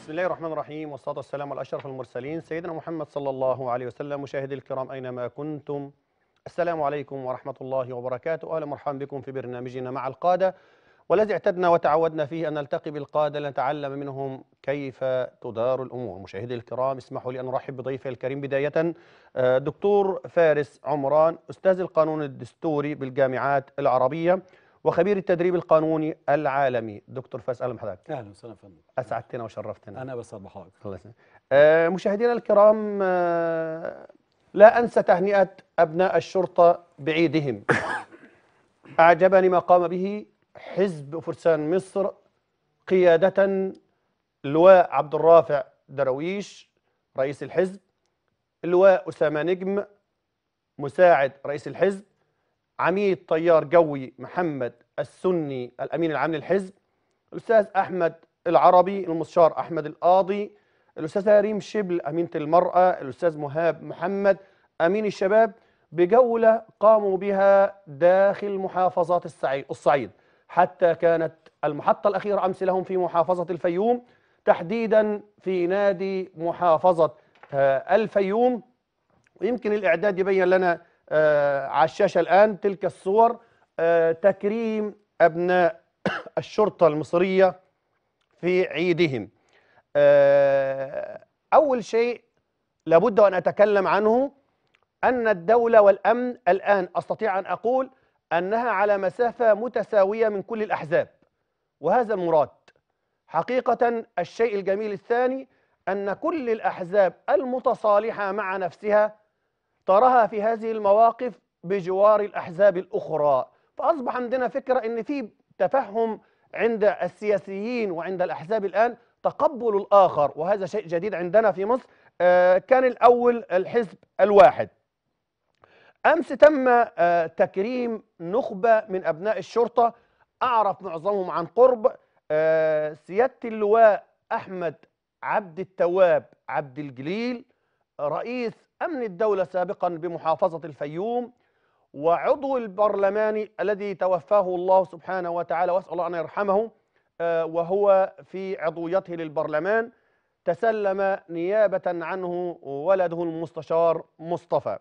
بسم الله الرحمن الرحيم والصلاة والسلام على أشرف المرسلين سيدنا محمد صلى الله عليه وسلم مشاهدي الكرام أينما كنتم السلام عليكم ورحمة الله وبركاته أهلا مرحبا بكم في برنامجنا مع القادة والذي اعتدنا وتعودنا فيه أن نلتقي بالقادة لنتعلم منهم كيف تدار الأمور مشاهدي الكرام اسمحوا لي أن أرحب بضيفي الكريم بداية آه، دكتور فارس عمران أستاذ القانون الدستوري بالجامعات العربية وخبير التدريب القانوني العالمي دكتور فاس اهلا بحضرتك اهلا وسهلا فندم اسعدتنا وشرفتنا انا بس بحضرتك الله يسلمك آه، مشاهدينا الكرام آه، لا انسى تهنئه ابناء الشرطه بعيدهم اعجبني ما قام به حزب فرسان مصر قياده اللواء عبد الرافع درويش رئيس الحزب اللواء اسامه نجم مساعد رئيس الحزب عميد طيار جوي محمد السني الامين العام للحزب الاستاذ احمد العربي المستشار احمد القاضي الاستاذه ريم شبل امينه المراه الاستاذ مهاب محمد امين الشباب بجوله قاموا بها داخل محافظات الصعيد الصعيد حتى كانت المحطه الاخيره امس لهم في محافظه الفيوم تحديدا في نادي محافظه آه، الفيوم ويمكن الاعداد يبين لنا آه، على الشاشة الآن تلك الصور آه، تكريم أبناء الشرطة المصرية في عيدهم آه، أول شيء لابد أن أتكلم عنه أن الدولة والأمن الآن أستطيع أن أقول أنها على مسافة متساوية من كل الأحزاب وهذا المراد حقيقة الشيء الجميل الثاني أن كل الأحزاب المتصالحة مع نفسها طرها في هذه المواقف بجوار الأحزاب الأخرى فأصبح عندنا فكرة أن في تفهم عند السياسيين وعند الأحزاب الآن تقبل الآخر وهذا شيء جديد عندنا في مصر آه، كان الأول الحزب الواحد أمس تم آه، تكريم نخبة من أبناء الشرطة أعرف معظمهم عن قرب آه، سيادة اللواء أحمد عبد التواب عبد الجليل رئيس أمن الدولة سابقا بمحافظة الفيوم وعضو البرلمان الذي توفاه الله سبحانه وتعالى وأسأل الله أن يرحمه آه، وهو في عضويته للبرلمان تسلم نيابة عنه ولده المستشار مصطفى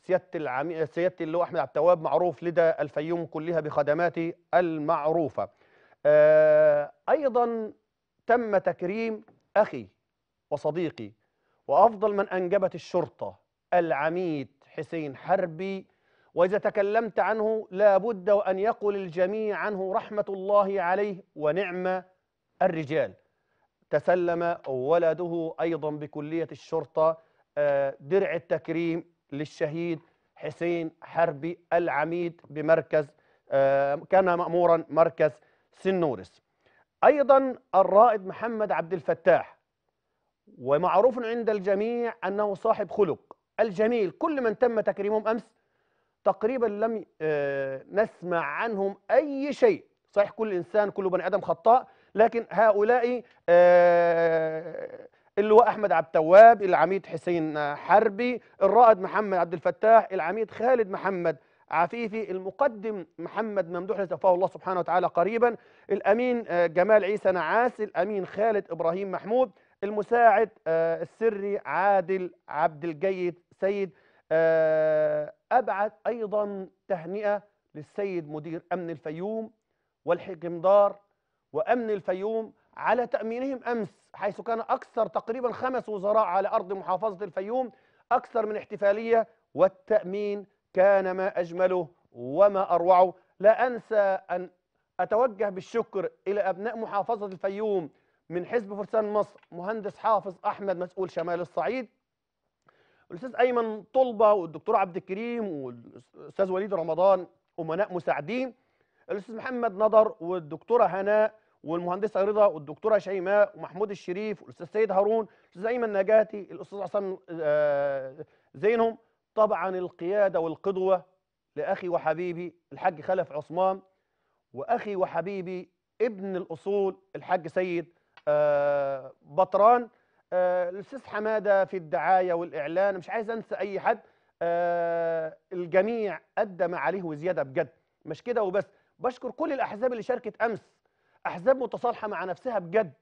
سيادة العمي... سيادة اللواء أحمد عبد التواب معروف لدى الفيوم كلها بخدماته المعروفة آه، أيضا تم تكريم أخي وصديقي وأفضل من أنجبت الشرطة العميد حسين حربي وإذا تكلمت عنه لابد وأن يقول الجميع عنه رحمة الله عليه ونعم الرجال تسلم ولده أيضا بكلية الشرطة آه، درع التكريم للشهيد حسين حربي العميد بمركز آه، كان مأمورا مركز سنورس أيضا الرائد محمد عبد الفتاح ومعروف عند الجميع أنه صاحب خلق الجميل كل من تم تكريمهم أمس تقريبا لم آه، نسمع عنهم أي شيء صحيح كل إنسان كل بني آدم خطاء لكن هؤلاء آه، اللي هو أحمد عبد التواب العميد حسين حربي الرائد محمد عبد الفتاح العميد خالد محمد عفيفي المقدم محمد ممدوح لتوفاه الله سبحانه وتعالى قريبا الأمين آه، جمال عيسى نعاس الأمين خالد إبراهيم محمود المساعد آه، السري عادل عبد الجيد سيد آه، أبعد أيضا تهنئة للسيد مدير أمن الفيوم والحكمدار وأمن الفيوم على تأمينهم أمس حيث كان أكثر تقريبا خمس وزراء على أرض محافظة الفيوم أكثر من احتفالية والتأمين كان ما أجمله وما أروعه لا أنسى أن أتوجه بالشكر إلى أبناء محافظة الفيوم من حزب فرسان مصر مهندس حافظ احمد مسؤول شمال الصعيد الاستاذ ايمن طلبه والدكتور عبد الكريم والاستاذ وليد رمضان امناء مساعدين الاستاذ محمد نضر والدكتوره هناء والمهندسه رضا والدكتوره شيماء ومحمود الشريف والاستاذ سيد هارون الاستاذ ايمن نجاتي الاستاذ عصام آه، زينهم طبعا القياده والقدوه لاخي وحبيبي الحاج خلف عثمان واخي وحبيبي ابن الاصول الحاج سيد آه، بطران آه، الاستاذ حماده في الدعايه والاعلان مش عايز انسى اي حد آه، الجميع ادى ما عليه وزياده بجد مش كده وبس بشكر كل الاحزاب اللي شاركت امس احزاب متصالحه مع نفسها بجد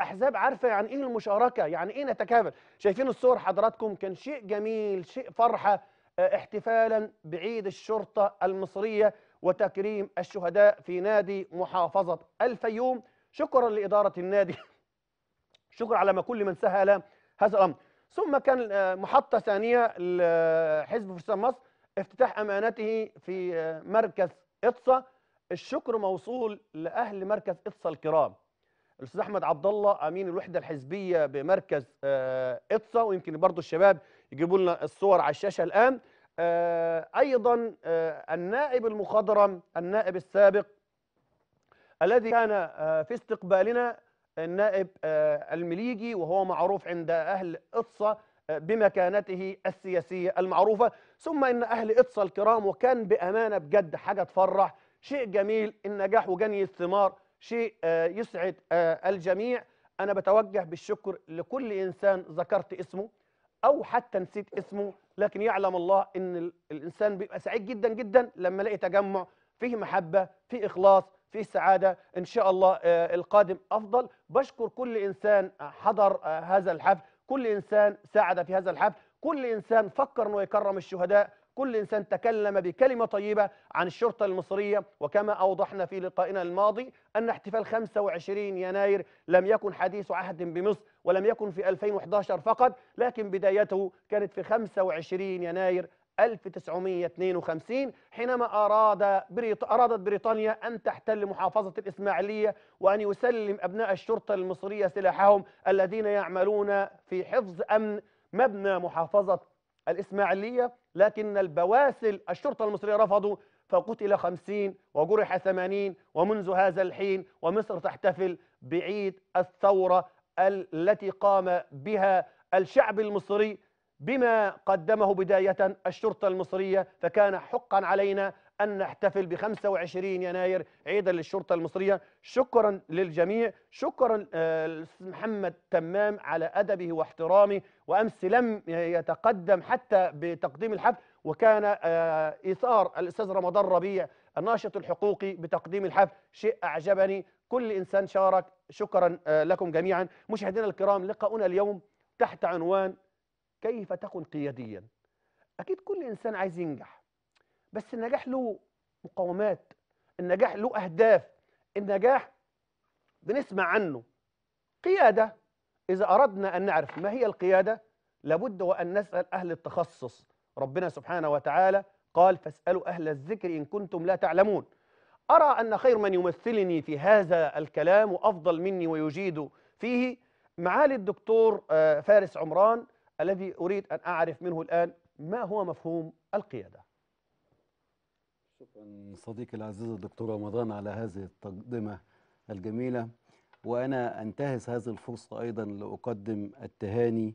احزاب عارفه يعني ايه المشاركه يعني ايه نتكافل شايفين الصور حضراتكم كان شيء جميل شيء فرحه احتفالا بعيد الشرطه المصريه وتكريم الشهداء في نادي محافظه الفيوم شكرا لاداره النادي شكرا على ما كل من سهل هذا الامر ثم كان آه، محطه ثانيه لحزب فرسان مصر افتتاح امانته في آه، مركز اطسا الشكر موصول لاهل مركز اطسا الكرام الاستاذ احمد عبد الله امين الوحده الحزبيه بمركز اطسا آه، ويمكن برضو الشباب يجيبوا لنا الصور على الشاشه الان ايضا النائب المخضرم النائب السابق الذي كان في استقبالنا النائب آه، المليجي وهو معروف عند أهل إطسا آه، بمكانته السياسية المعروفة ثم إن أهل إطسا الكرام وكان بأمانة بجد حاجة تفرح شيء جميل النجاح وجني الثمار شيء آه، يسعد الجميع أنا بتوجه بالشكر لكل إنسان ذكرت اسمه أو حتى نسيت اسمه لكن يعلم الله إن الإنسان بيبقى سعيد جدا جدا لما لقي تجمع فيه محبة فيه إخلاص في سعادة إن شاء الله آه، القادم أفضل بشكر كل إنسان آه، حضر آه، هذا الحفل كل إنسان ساعد في هذا الحفل كل إنسان فكر أنه يكرم الشهداء كل إنسان تكلم بكلمة طيبة عن الشرطة المصرية وكما أوضحنا في لقائنا الماضي أن احتفال 25 يناير لم يكن حديث عهد بمصر ولم يكن في 2011 فقط لكن بدايته كانت في 25 يناير 1952 حينما أراد بريط... أرادت بريطانيا أن تحتل محافظة الإسماعيلية وأن يسلم أبناء الشرطة المصرية سلاحهم الذين يعملون في حفظ أمن مبنى محافظة الإسماعيلية لكن البواسل الشرطة المصرية رفضوا فقتل خمسين وجرح ثمانين ومنذ هذا الحين ومصر تحتفل بعيد الثورة التي قام بها الشعب المصري بما قدمه بداية الشرطة المصرية فكان حقا علينا أن نحتفل ب 25 يناير عيدا للشرطة المصرية شكرا للجميع شكرا آه، محمد تمام على أدبه واحترامه وأمس لم يتقدم حتى بتقديم الحفل وكان إثار آه، الأستاذ رمضان ربيع الناشط الحقوقي بتقديم الحفل شيء أعجبني كل إنسان شارك شكرا آه، لكم جميعا مشاهدينا الكرام لقاؤنا اليوم تحت عنوان كيف تكن قياديا اكيد كل انسان عايز ينجح بس النجاح له مقومات النجاح له اهداف النجاح بنسمع عنه قياده اذا اردنا ان نعرف ما هي القياده لابد وان نسال اهل التخصص ربنا سبحانه وتعالى قال فاسالوا اهل الذكر ان كنتم لا تعلمون ارى ان خير من يمثلني في هذا الكلام وافضل مني ويجيد فيه معالي الدكتور آه، فارس عمران الذي أريد أن أعرف منه الآن ما هو مفهوم القيادة شكرا صديقي العزيز الدكتور رمضان على هذه التقدمة الجميلة وأنا أنتهز هذه الفرصة أيضا لأقدم التهاني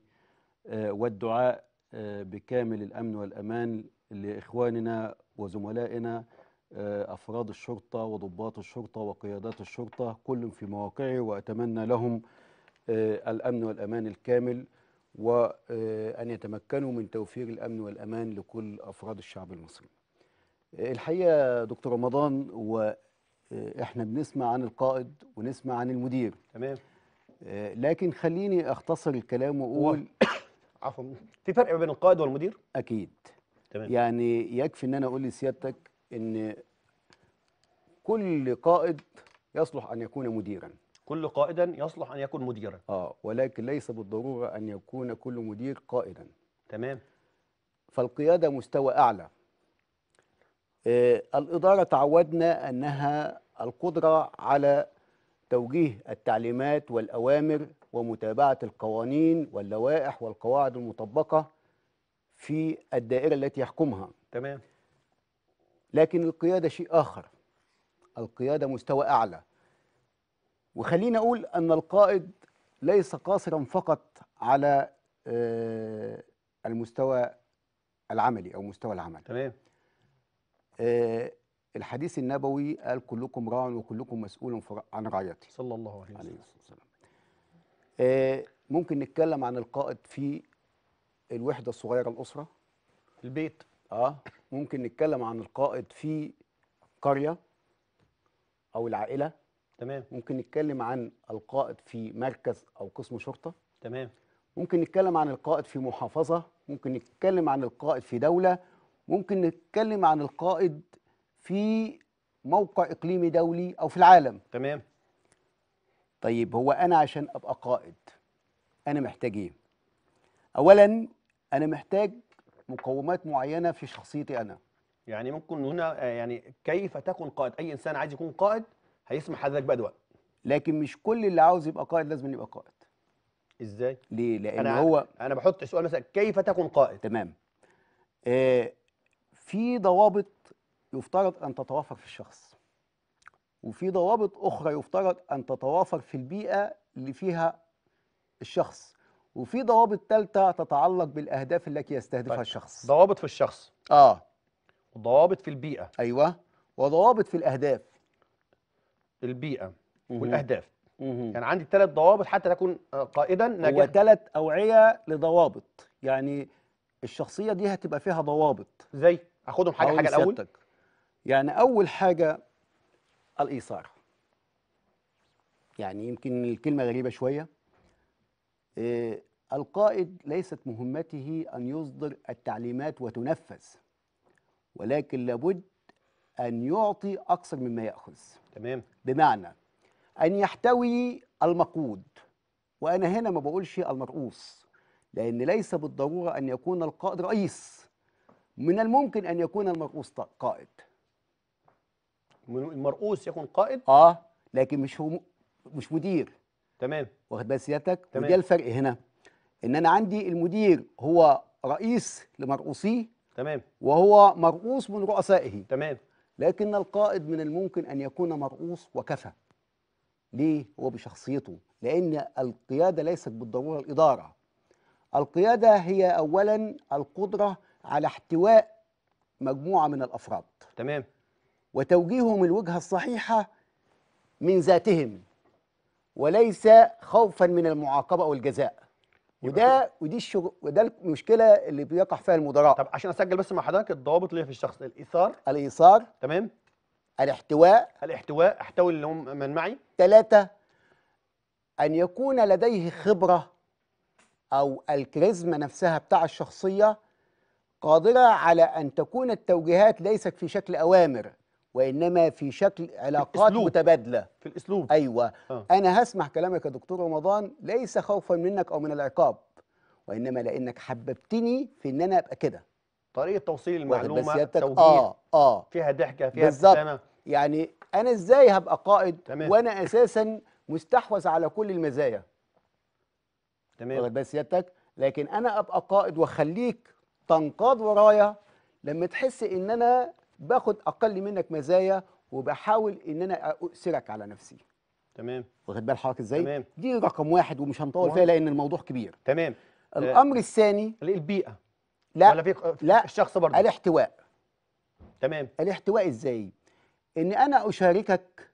آه، والدعاء آه، بكامل الأمن والأمان لإخواننا وزملائنا آه، أفراد الشرطة وضباط الشرطة وقيادات الشرطة كل في مواقعه وأتمنى لهم الأمن والأمان الكامل وأن يتمكنوا من توفير الأمن والأمان لكل أفراد الشعب المصري الحقيقة دكتور رمضان وإحنا بنسمع عن القائد ونسمع عن المدير تمام لكن خليني أختصر الكلام وأقول عفوا في فرق بين القائد والمدير؟ أكيد تمام. يعني يكفي أن أنا أقول لسيادتك أن كل قائد يصلح أن يكون مديراً كل قائدا يصلح أن يكون مديرا آه ولكن ليس بالضرورة أن يكون كل مدير قائدا تمام فالقيادة مستوى أعلى آه الإدارة تعودنا أنها القدرة على توجيه التعليمات والأوامر ومتابعة القوانين واللوائح والقواعد المطبقة في الدائرة التي يحكمها تمام لكن القيادة شيء آخر القيادة مستوى أعلى وخليني أقول أن القائد ليس قاصرا فقط على آه، المستوى العملي أو مستوى العمل تمام آه، الحديث النبوي قال كلكم راع وكلكم مسؤول عن رعيته صلى الله عليه وسلم, وسلم. آه، ممكن نتكلم عن القائد في الوحدة الصغيرة الأسرة البيت اه ممكن نتكلم عن القائد في قرية أو العائلة تمام ممكن نتكلم عن القائد في مركز او قسم شرطه تمام ممكن نتكلم عن القائد في محافظه ممكن نتكلم عن القائد في دوله ممكن نتكلم عن القائد في موقع اقليمي دولي او في العالم تمام طيب هو انا عشان ابقى قائد انا محتاج ايه اولا انا محتاج مقومات معينه في شخصيتي انا يعني ممكن هنا يعني كيف تكون قائد اي انسان عايز يكون قائد هيسمح حضرتك بقى دلوقتي لكن مش كل اللي عاوز يبقى قائد لازم يبقى قائد ازاي ليه لان أنا هو انا بحط سؤال مثلا كيف تكون قائد تمام آه في ضوابط يفترض ان تتوافر في الشخص وفي ضوابط اخرى يفترض ان تتوافر في البيئه اللي فيها الشخص وفي ضوابط ثالثه تتعلق بالاهداف التي يستهدفها طيب. الشخص ضوابط في الشخص اه وضوابط في البيئه ايوه وضوابط في الاهداف البيئه والاهداف مم. يعني عندي ثلاث ضوابط حتى اكون قائدا ناجحا وثلاث اوعيه لضوابط يعني الشخصيه دي هتبقى فيها ضوابط زي اخدهم حاجه حاجه الاول سيادتك. يعني اول حاجه الايثار يعني يمكن الكلمه غريبه شويه إيه القائد ليست مهمته ان يصدر التعليمات وتنفذ ولكن لابد أن يعطي أكثر مما يأخذ تمام بمعنى أن يحتوي المقود وأنا هنا ما بقولش المرؤوس لأن ليس بالضرورة أن يكون القائد رئيس من الممكن أن يكون المرؤوس قائد المرؤوس يكون قائد آه لكن مش هو مش مدير تمام واخد بال سيادتك وده الفرق هنا ان انا عندي المدير هو رئيس لمرؤوسيه تمام وهو مرؤوس من رؤسائه تمام لكن القائد من الممكن أن يكون مرؤوس وكفى ليه هو بشخصيته لأن القيادة ليست بالضرورة الإدارة القيادة هي أولا القدرة على احتواء مجموعة من الأفراد تمام وتوجيههم الوجهة الصحيحة من ذاتهم وليس خوفا من المعاقبة أو الجزاء وده ودي الشغل وده المشكله اللي بيقع فيها المدراء طب عشان اسجل بس مع حضرتك الضوابط اللي هي في الشخص الايثار الايثار تمام الاحتواء الاحتواء احتوي اللي هم من معي ثلاثه ان يكون لديه خبره او الكاريزما نفسها بتاع الشخصيه قادره على ان تكون التوجيهات ليست في شكل اوامر وانما في شكل علاقات في متبادله في الاسلوب ايوه آه. انا هسمع كلامك يا دكتور رمضان ليس خوفا منك او من العقاب وانما لانك حببتني في ان انا ابقى كده طريقه توصيل المعلومه توجيه اه اه فيها ضحكه فيها بالظبط يعني انا ازاي هبقى قائد تمام. وانا اساسا مستحوذ على كل المزايا تمام بس سيادتك لكن انا ابقى قائد واخليك تنقاد ورايا لما تحس ان انا باخد اقل منك مزايا وبحاول ان انا اؤثرك على نفسي تمام واخد بال حضرتك ازاي تمام. دي رقم واحد ومش هنطول فيها لان الموضوع كبير تمام الامر آه. الثاني البيئه لا ولا في لا الشخص برضه الاحتواء تمام الاحتواء ازاي ان انا اشاركك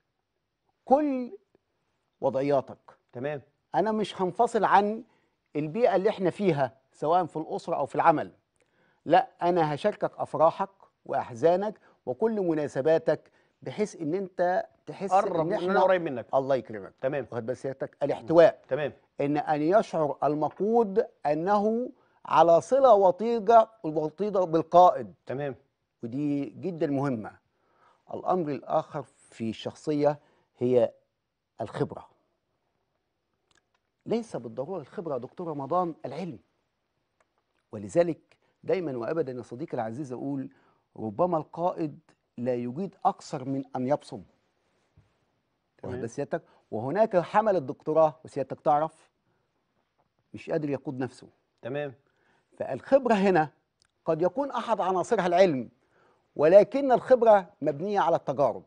كل وضعياتك تمام انا مش هنفصل عن البيئه اللي احنا فيها سواء في الاسره او في العمل لا انا هشاركك افراحك واحزانك وكل مناسباتك بحيث ان انت تحس ان احنا قريب منك الله يكرمك تمام واخد بس سيادتك الاحتواء تمام ان ان يشعر المقود انه على صله وطيده وطيده بالقائد تمام ودي جدا مهمه الامر الاخر في الشخصيه هي الخبره ليس بالضروره الخبره يا دكتور رمضان العلم ولذلك دايما وابدا يا صديقي العزيز اقول ربما القائد لا يجيد اكثر من ان يبصم واخد سيادتك وهناك حمل الدكتوراه وسيادتك تعرف مش قادر يقود نفسه تمام فالخبره هنا قد يكون احد عناصرها العلم ولكن الخبره مبنيه على التجارب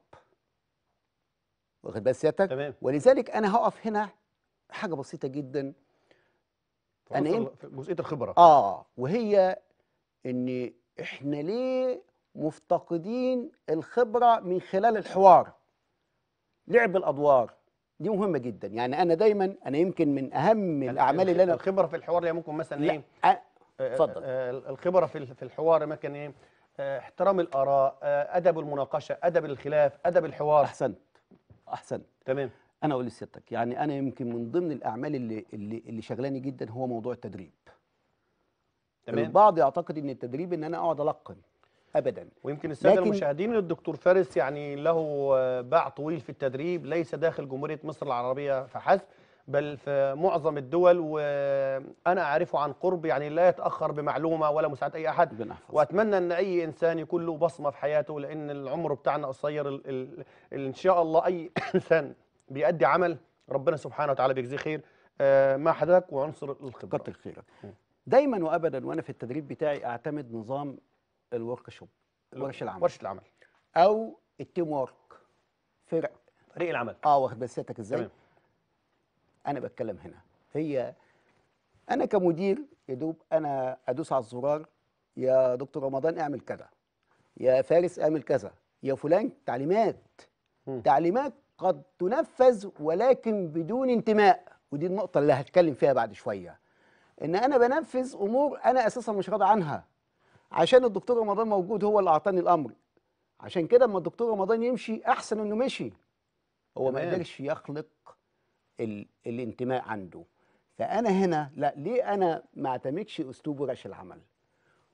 واخد بال سيادتك تمام ولذلك انا هقف هنا حاجه بسيطه جدا انا جزئيه الخبره اه وهي ان احنا ليه مفتقدين الخبرة من خلال الحوار لعب الأدوار دي مهمة جدا يعني أنا دايما أنا يمكن من أهم الأعمال اللي أنا الخبرة في الحوار اللي ممكن مثلا إيه آه، آه، اتفضل آه، الخبرة في في الحوار ممكن إيه احترام الآراء أدب المناقشة أدب الخلاف أدب الحوار أحسنت أحسنت تمام أنا أقول لسيادتك يعني أنا يمكن من ضمن الأعمال اللي اللي, اللي شغلاني جدا هو موضوع التدريب تمام البعض يعتقد إن التدريب إن أنا أقعد ألقن ابدا ويمكن الساده المشاهدين ان الدكتور فارس يعني له باع طويل في التدريب ليس داخل جمهوريه مصر العربيه فحسب بل في معظم الدول وانا اعرفه عن قرب يعني لا يتاخر بمعلومه ولا مساعده اي احد واتمنى ان اي انسان يكون له بصمه في حياته لان العمر بتاعنا قصير ال ال ال ان شاء الله اي انسان بيأدي عمل ربنا سبحانه وتعالى بيجزيه خير آه، مع حضرتك وعنصر الخبره كتر خيرك دايما وابدا وانا في التدريب بتاعي اعتمد نظام الورك شوب ورش العمل ورش العمل او التيم وورك فرق فريق العمل اه واخد بال سيادتك ازاي تمام. انا بتكلم هنا هي انا كمدير يا دوب انا ادوس على الزرار يا دكتور رمضان اعمل كذا يا فارس اعمل كذا يا فلان تعليمات م. تعليمات قد تنفذ ولكن بدون انتماء ودي النقطه اللي هتكلم فيها بعد شويه ان انا بنفذ امور انا اساسا مش راضي عنها عشان الدكتور رمضان موجود هو اللي اعطاني الامر عشان كده اما الدكتور رمضان يمشي احسن انه مشي هو ما قدرش يخلق ال... الانتماء عنده فانا هنا لا ليه انا ما اعتمدش اسلوب ورش العمل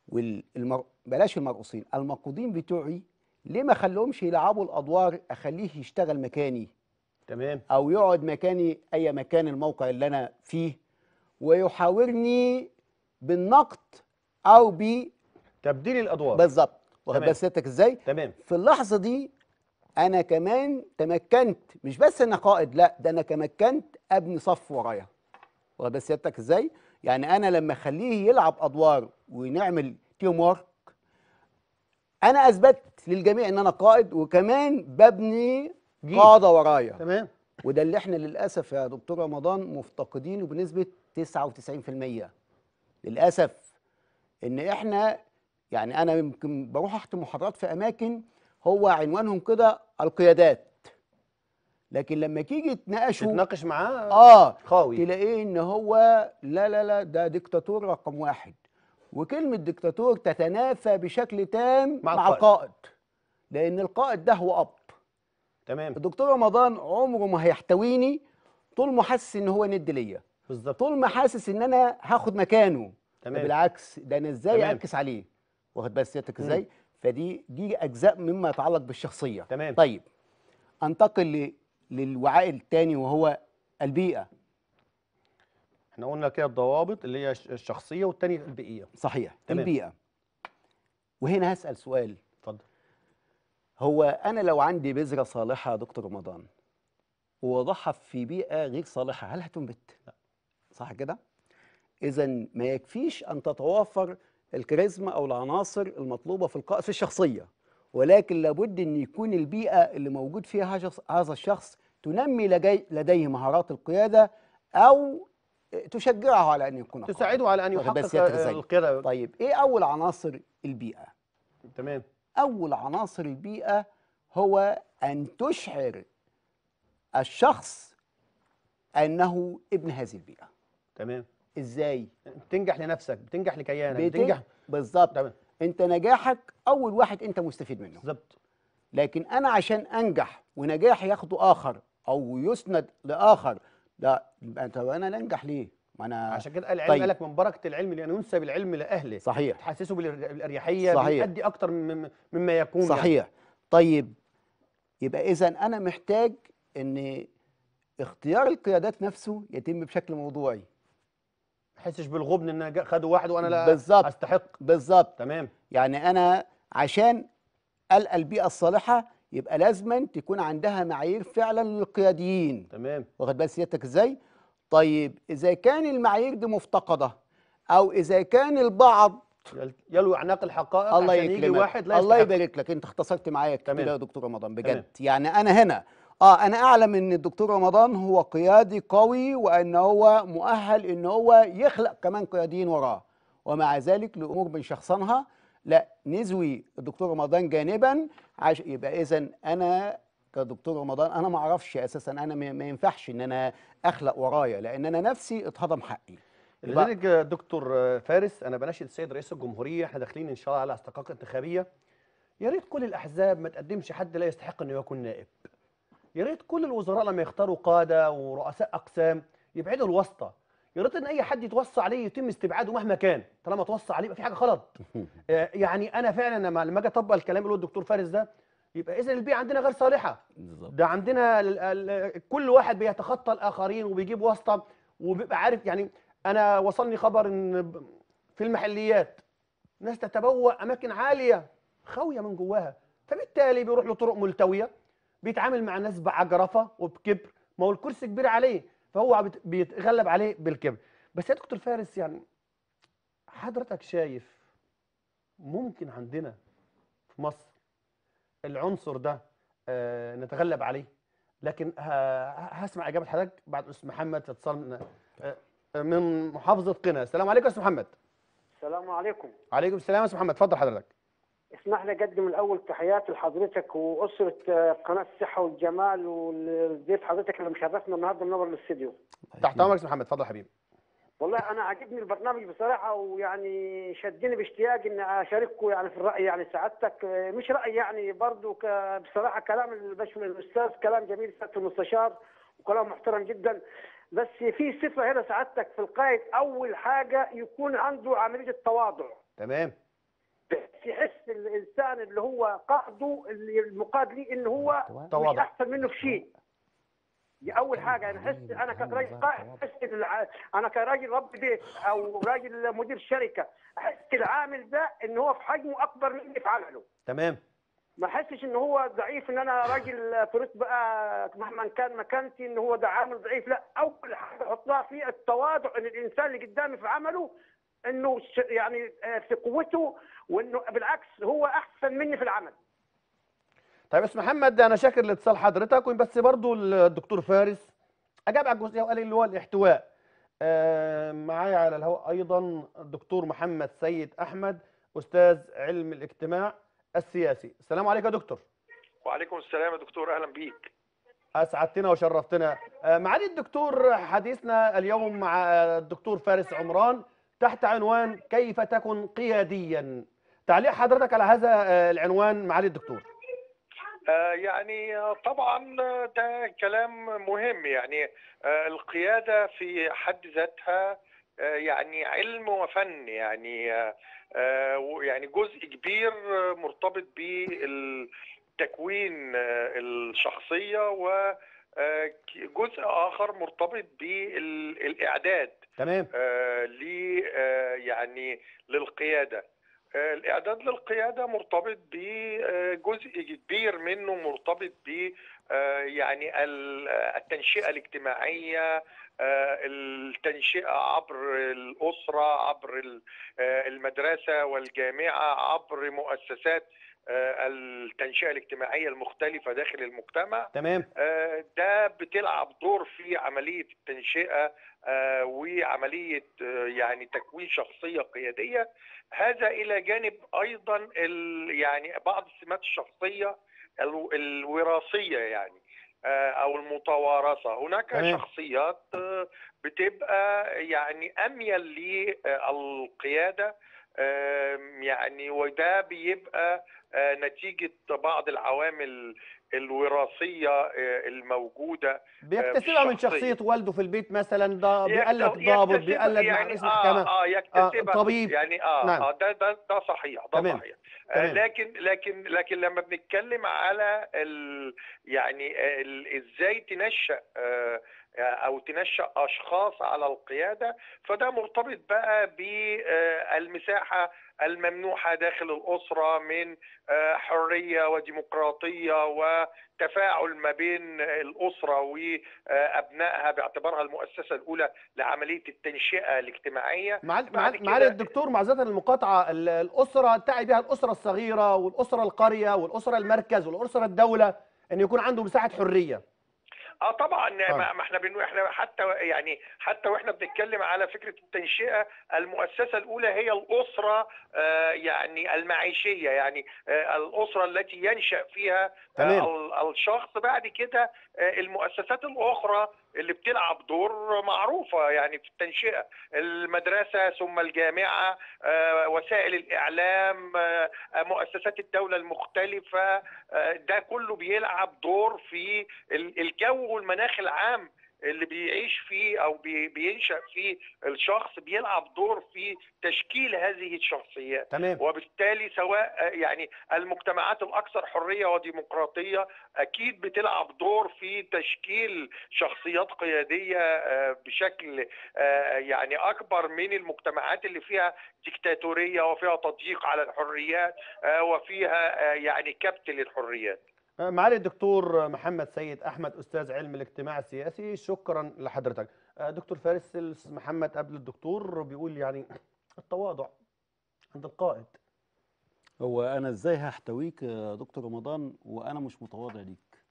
والمر... بلاش المرقصين المقودين بتوعي ليه ما خليهمش يلعبوا الادوار اخليه يشتغل مكاني تمام او يقعد مكاني اي مكان الموقع اللي انا فيه ويحاورني بالنقد او تبديل الادوار بالظبط واخد بال سيادتك ازاي تمام في اللحظه دي انا كمان تمكنت مش بس انا قائد لا ده انا تمكنت ابني صف ورايا واخد بال سيادتك ازاي يعني انا لما اخليه يلعب ادوار ونعمل تيم وورك انا اثبت للجميع ان انا قائد وكمان ببني قاده ورايا تمام وده اللي احنا للاسف يا دكتور رمضان مفتقدينه بنسبه 99% للاسف ان احنا يعني انا يمكن بروح احط محاضرات في اماكن هو عنوانهم كده القيادات لكن لما تيجي تناقشه تتناقش معاه اه خاوي تلاقيه ان هو لا لا لا ده ديكتاتور رقم واحد وكلمه ديكتاتور تتنافى بشكل تام مع, مع القائد. القائد لان القائد ده هو اب تمام الدكتور رمضان عمره ما هيحتويني طول ما حاسس ان هو ند ليا بالظبط طول ما حاسس ان انا هاخد مكانه تمام بالعكس ده انا ازاي اركز عليه واخد بال سيادتك ازاي فدي دي اجزاء مما يتعلق بالشخصيه تمام طيب انتقل للوعاء الثاني وهو البيئه احنا قلنا كده الضوابط اللي هي الشخصيه والثانيه البيئيه صحيح تمام. البيئه وهنا هسال سؤال اتفضل هو انا لو عندي بذره صالحه يا دكتور رمضان ووضعها في بيئه غير صالحه هل هتنبت لا صح كده اذا ما يكفيش ان تتوافر الكاريزما او العناصر المطلوبه في القائد في الشخصيه ولكن لابد ان يكون البيئه اللي موجود فيها هذا الشخص تنمي لديه مهارات القياده او تشجعه على ان يكون تساعده على ان يحقق القياده طيب ايه اول عناصر البيئه تمام اول عناصر البيئه هو ان تشعر الشخص انه ابن هذه البيئه تمام ازاي بتنجح لنفسك بتنجح لكيانك بتنجح بالظبط انت نجاحك اول واحد انت مستفيد منه بالظبط لكن انا عشان انجح ونجاحي ياخده اخر او يسند لاخر لا يبقى طب انا لا انجح ليه ما انا عشان كده العلم طيب. قالك من بركه العلم لان ينسب العلم لاهله صحيح تحسسه بالاريحيه صحيح بيأدي اكتر مما يكون يعني. صحيح يعني. طيب يبقى اذا انا محتاج ان اختيار القيادات نفسه يتم بشكل موضوعي ما احسش بالغبن ان خدوا واحد وانا لا بالزبط. استحق بالظبط تمام يعني انا عشان القى البيئه الصالحه يبقى لازما تكون عندها معايير فعلا للقياديين تمام واخد بال سيادتك ازاي طيب اذا كان المعايير دي مفتقده او اذا كان البعض يلوي اعناق الحقائق الله عشان يجي واحد لا الله يبارك لك انت اختصرت معايا كتير يا دكتور رمضان بجد تمام. يعني انا هنا اه انا اعلم ان الدكتور رمضان هو قيادي قوي وان هو مؤهل ان هو يخلق كمان قياديين وراه ومع ذلك لامور بنشخصنها لا نزوي الدكتور رمضان جانبا عش يبقى اذا انا كدكتور رمضان انا ما اعرفش اساسا انا ما ينفعش ان انا اخلق ورايا لان انا نفسي اتهضم حقي لذلك دكتور فارس انا بناشد السيد رئيس الجمهوريه احنا داخلين ان شاء الله على استحقاق انتخابيه يا ريت كل الاحزاب ما تقدمش حد لا يستحق انه يكون نائب يا ريت كل الوزراء لما يختاروا قاده ورؤساء اقسام يبعدوا الواسطه يا ريت ان اي حد يتوصى عليه يتم استبعاده مهما كان طالما توصى عليه يبقى في حاجه غلط آه، يعني انا فعلا لما اجي اطبق الكلام اللي هو الدكتور فارس ده يبقى اذا البيئه عندنا غير صالحه بالظبط ده عندنا كل واحد بيتخطى الاخرين وبيجيب واسطه وبيبقى عارف يعني انا وصلني خبر ان في المحليات ناس تتبوأ اماكن عاليه خاويه من جواها فبالتالي بيروح لطرق ملتويه بيتعامل مع الناس بعجرفه وبكبر ما هو الكرسي كبير عليه فهو بيتغلب عليه بالكبر بس يا دكتور فارس يعني حضرتك شايف ممكن عندنا في مصر العنصر ده آه، نتغلب عليه لكن هسمع اجابه حضرتك بعد استاذ محمد اتصال آه، آه، من محافظه قنا السلام عليكم يا استاذ محمد السلام عليكم وعليكم السلام يا استاذ محمد اتفضل حضرتك اسمح لي اقدم الاول تحياتي لحضرتك واسره آه، قناه الصحه والجمال ولضيف حضرتك اللي مشرفنا النهارده منور الاستديو. تحت امرك محمد اتفضل حبيبي. والله انا عاجبني البرنامج بصراحه ويعني شدني باشتياق ان اشارككم يعني في الراي يعني سعادتك آه، مش راي يعني برضه بصراحه كلام الاستاذ كلام جميل سعاده المستشار وكلام محترم جدا بس في صفه هنا سعادتك في القائد اول حاجه يكون عنده عمليه التواضع. تمام. يحس الانسان اللي هو قائده المقابل لي ان هو مش احسن منه في شيء دي اول حاجه انا احس انا كراجل قائد احس الع... انا كراجل رب بيت او راجل مدير شركه احس العامل ده ان هو في حجمه اكبر مني في عمله تمام ما احسش ان هو ضعيف ان انا راجل في بقى مهما كان مكانتي ان هو ده عامل ضعيف لا اول حاجه احطها في التواضع ان الانسان اللي قدامي في عمله انه يعني آه، في قوته وانه بالعكس هو احسن مني في العمل طيب اسم محمد انا شاكر لاتصال حضرتك بس برضو الدكتور فارس اجاب على الجزئيه وقال اللي هو الاحتواء آه، معايا على الهواء ايضا الدكتور محمد سيد احمد استاذ علم الاجتماع السياسي السلام عليكم يا دكتور وعليكم السلام يا دكتور اهلا بيك اسعدتنا وشرفتنا آه، معالي الدكتور حديثنا اليوم مع الدكتور فارس عمران تحت عنوان كيف تكن قياديا تعليق حضرتك على هذا آه، العنوان معالي الدكتور آه، يعني آه، طبعا ده كلام مهم يعني القيادة في حد ذاتها يعني علم وفن يعني يعني جزء كبير مرتبط بالتكوين الشخصية و آه، جزء اخر مرتبط بالاعداد تمام آه ل آه، يعني للقياده آه، الاعداد للقياده مرتبط بجزء كبير منه مرتبط ب يعني التنشئه الاجتماعيه التنشئه عبر الاسره عبر المدرسه والجامعه عبر مؤسسات آه، التنشئه الاجتماعيه المختلفه داخل المجتمع تمام آه، ده بتلعب دور في عمليه التنشئه آه، وعمليه يعني تكوين شخصيه قياديه هذا الى جانب ايضا يعني بعض السمات الشخصيه الوراثيه يعني او المتوارثه هناك تمام. شخصيات بتبقى يعني اميل للقياده يعني وده بيبقى آه، نتيجة بعض العوامل الوراثية آه، الموجودة آه، بيكتسبها من شخصية والده في البيت مثلا ده بيقلد ضابط بيقلد يعني مع آه كمان آه يكتسبها آه طبيب يعني آه, نعم. آه ده ده ده صحيح ده تمام. صحيح تمام. لكن لكن لكن لما بنتكلم على ال يعني ال ازاي تنشأ آه آه، او تنشا اشخاص على القياده فده مرتبط بقى بالمساحه الممنوحه داخل الاسره من آه، حريه وديمقراطيه وتفاعل ما بين الاسره وابنائها باعتبارها المؤسسه الاولى لعمليه التنشئه الاجتماعيه معالي الدكتور معذره المقاطعه الاسره تعي بها الاسره الصغيره والاسره القريه والاسره المركز والاسره الدوله ان يكون عنده مساحه حريه اه طبعا ما طيب. احنا بنو... احنا حتى يعني حتى واحنا بنتكلم على فكره التنشئه المؤسسه الاولى هي الاسره آه يعني المعيشيه يعني آه الاسره التي ينشا فيها آه تمام. الشخص بعد كده آه، المؤسسات الاخرى اللي بتلعب دور معروفه يعني في التنشئه المدرسه ثم الجامعه آه، وسائل الاعلام آه، آه، مؤسسات الدوله المختلفه ده كله بيلعب دور في الجو والمناخ العام اللي بيعيش فيه او بينشا فيه الشخص بيلعب دور في تشكيل هذه الشخصيات تمام. وبالتالي سواء يعني المجتمعات الاكثر حريه وديمقراطيه اكيد بتلعب دور في تشكيل شخصيات قياديه آه، بشكل آه، يعني اكبر من المجتمعات اللي فيها ديكتاتوريه وفيها تضييق على الحريات آه، وفيها يعني كبت للحريات معالي الدكتور محمد سيد احمد استاذ علم الاجتماع السياسي شكرا لحضرتك آه، دكتور فارس الاستاذ محمد قبل الدكتور بيقول يعني التواضع عند القائد هو انا ازاي هحتويك يا دكتور رمضان وانا مش متواضع ليك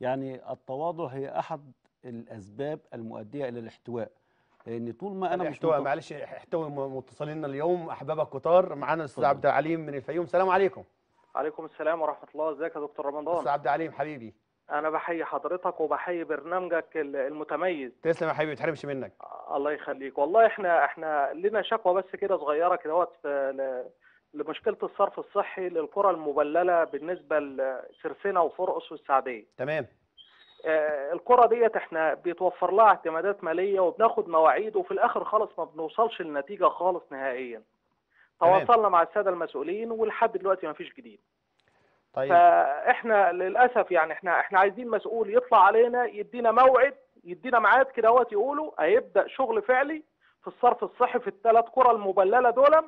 يعني التواضع هي احد الاسباب المؤديه الى الاحتواء لان طول ما انا مش متواضع معلش احتوي متصلين اليوم احبابك كتار معانا الاستاذ عبد العليم من الفيوم سلام عليكم عليكم السلام ورحمه الله ازيك يا دكتور رمضان استاذ عبد العليم حبيبي انا بحيي حضرتك وبحيي برنامجك المتميز تسلم يا حبيبي ما تحرمش منك الله يخليك والله احنا احنا لنا شكوى بس كده صغيره كده لمشكله الصرف الصحي للقرى المبلله بالنسبه لسرسنه وفرقص والسعديه تمام آه، الكرة القرى ديت احنا بيتوفر لها اعتمادات ماليه وبناخد مواعيد وفي الاخر خالص ما بنوصلش لنتيجه خالص نهائيا تواصلنا مع الساده المسؤولين ولحد دلوقتي ما فيش جديد طيب فاحنا للاسف يعني احنا احنا عايزين مسؤول يطلع علينا يدينا موعد يدينا ميعاد كده وقت يقولوا هيبدا شغل فعلي في الصرف الصحي في الثلاث قرى المبلله دول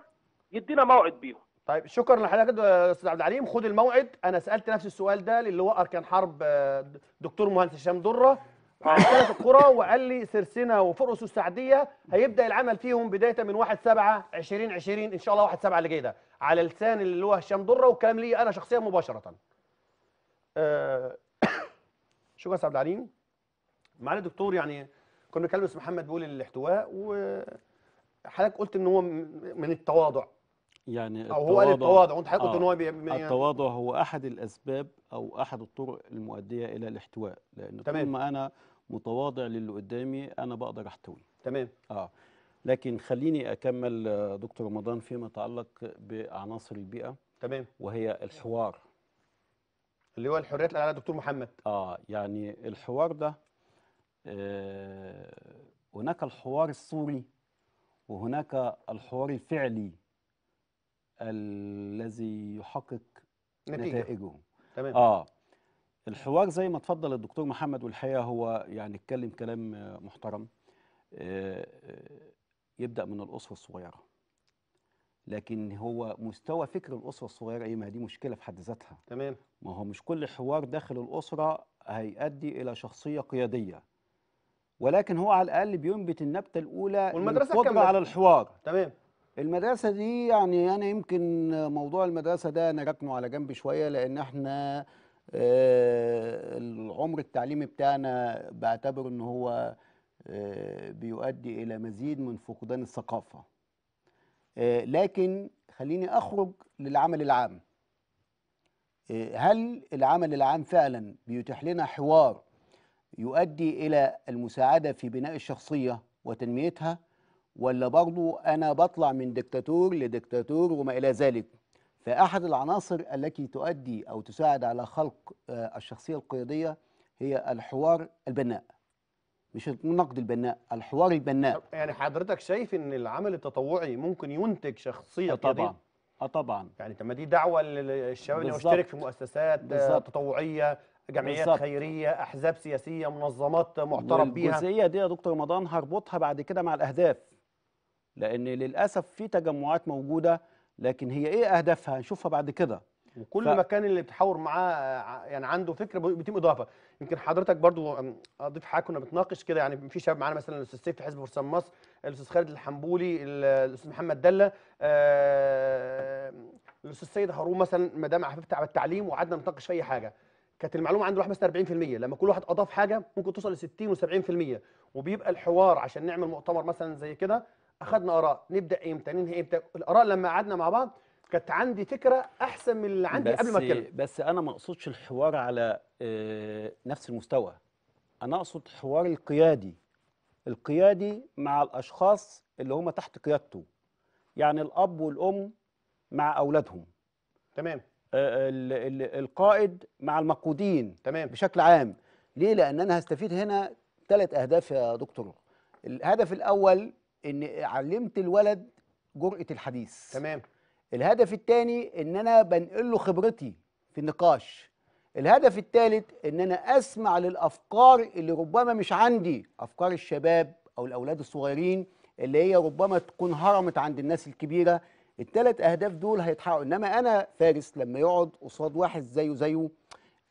يدينا موعد بيهم طيب شكرا لحضرتك استاذ عبد العليم خد الموعد انا سالت نفس السؤال ده للي وقر كان حرب آه، دكتور مهندس هشام دره ثلاث وقال لي سرسنة وفرقص السعدية هيبدأ العمل فيهم بداية من 1 7 20 20 إن شاء الله 1 7 اللي جاي ده على لسان اللي هو هشام دره والكلام لي أنا شخصيا مباشرة. أه شو بس عبد العليم معالي الدكتور يعني كنا بنتكلم اسم محمد بيقول الاحتواء وحضرتك قلت ان هو من التواضع يعني او هو قال التواضع وانت حضرتك قلت ان هو يعني التواضع هو احد الاسباب او احد الطرق المؤديه الى الاحتواء لان كل ما انا متواضع للي قدامي انا بقدر احتويه تمام اه لكن خليني اكمل آه، دكتور رمضان فيما يتعلق بعناصر البيئه تمام وهي الحوار اللي هو الحريات اللي عليها دكتور محمد اه يعني الحوار ده آه هناك الحوار الصوري وهناك الحوار الفعلي الذي يحقق نتيجة. نتائجه تمام اه الحوار زي ما اتفضل الدكتور محمد والحقيقه هو يعني اتكلم كلام محترم آه، آه، يبدا من الاسره الصغيره لكن هو مستوى فكر الاسره الصغيره ايه ما دي مشكله في حد ذاتها تمام ما هو مش كل حوار داخل الاسره هيؤدي الى شخصيه قياديه ولكن هو على الاقل بينبت النبته الاولى والمدرسه القدره على الحوار تمام المدرسه دي يعني انا يمكن موضوع المدرسه ده انا على جنب شويه لان احنا آه، العمر التعليمي بتاعنا بعتبر ان هو آه، بيؤدي الى مزيد من فقدان الثقافه آه، لكن خليني اخرج للعمل العام هل العمل العام فعلا بيتيح لنا حوار يؤدي الى المساعده في بناء الشخصيه وتنميتها ولا برضو انا بطلع من دكتاتور لدكتاتور وما الى ذلك فأحد العناصر التي تؤدي أو تساعد على خلق آه، الشخصية القيادية هي الحوار البناء مش النقد البناء الحوار البناء يعني حضرتك شايف ان العمل التطوعي ممكن ينتج شخصيه آه، طبعا اه طبعا يعني طب ما دي دعوه للشباب انه يشترك في مؤسسات آه، بالزبط. تطوعيه جمعيات بالزبط. خيريه احزاب سياسيه منظمات معترف بيها الجزئيه دي يا دكتور رمضان هربطها بعد كده مع الاهداف لان للاسف في تجمعات موجوده لكن هي ايه اهدافها هنشوفها بعد كده وكل ف... مكان اللي بتحاور معاه يعني عنده فكره بيتم اضافه يمكن حضرتك برضو اضيف حاجه كنا بنتناقش كده يعني في شباب معانا مثلا الاستاذ سيف في حزب فرسان مصر الاستاذ خالد الحنبولي الاستاذ محمد دله آه، الاستاذ سيد هارون مثلا ما دام عففت على التعليم وقعدنا نتناقش في اي حاجه كانت المعلومه عنده الواحد مثلا 40% لما كل واحد اضاف حاجه ممكن توصل ل 60 و70% وبيبقى الحوار عشان نعمل مؤتمر مثلا زي كده اخذنا اراء نبدا امتى إيه؟ ننهي امتى إيه؟ الاراء لما قعدنا مع بعض كانت عندي فكره احسن من اللي عندي قبل ما اتكلم بس انا ما اقصدش الحوار على آه، نفس المستوى انا اقصد حوار القيادي القيادي مع الاشخاص اللي هم تحت قيادته يعني الاب والام مع اولادهم تمام آه، القائد مع المقودين تمام بشكل عام ليه لان انا هستفيد هنا ثلاث اهداف يا دكتور الهدف الاول ان علمت الولد جرأة الحديث تمام الهدف الثاني ان انا بنقل له خبرتي في النقاش الهدف الثالث ان انا اسمع للافكار اللي ربما مش عندي افكار الشباب او الاولاد الصغيرين اللي هي ربما تكون هرمت عند الناس الكبيره الثلاث اهداف دول هيتحققوا انما انا فارس لما يقعد قصاد واحد زيه زيه